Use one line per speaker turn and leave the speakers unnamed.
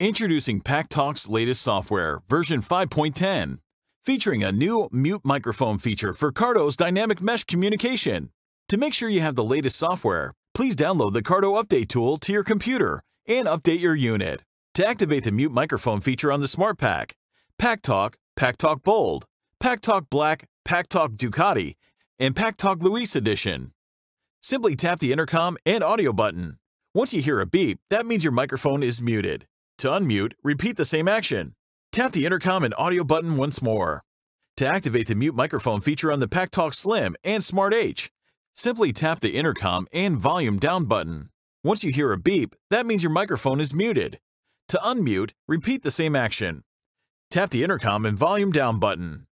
Introducing PackTalk's latest software, version 5.10, featuring a new mute microphone feature for Cardo's dynamic mesh communication. To make sure you have the latest software, please download the Cardo Update tool to your computer and update your unit. To activate the mute microphone feature on the Smart Pack, PackTalk, PackTalk Bold, PackTalk Black, PackTalk Ducati, and PackTalk Luis Edition. Simply tap the intercom and audio button. Once you hear a beep, that means your microphone is muted. To unmute, repeat the same action. Tap the intercom and audio button once more. To activate the mute microphone feature on the PackTalk Slim and Smart H, simply tap the intercom and volume down button. Once you hear a beep, that means your microphone is muted. To unmute, repeat the same action. Tap the intercom and volume down button.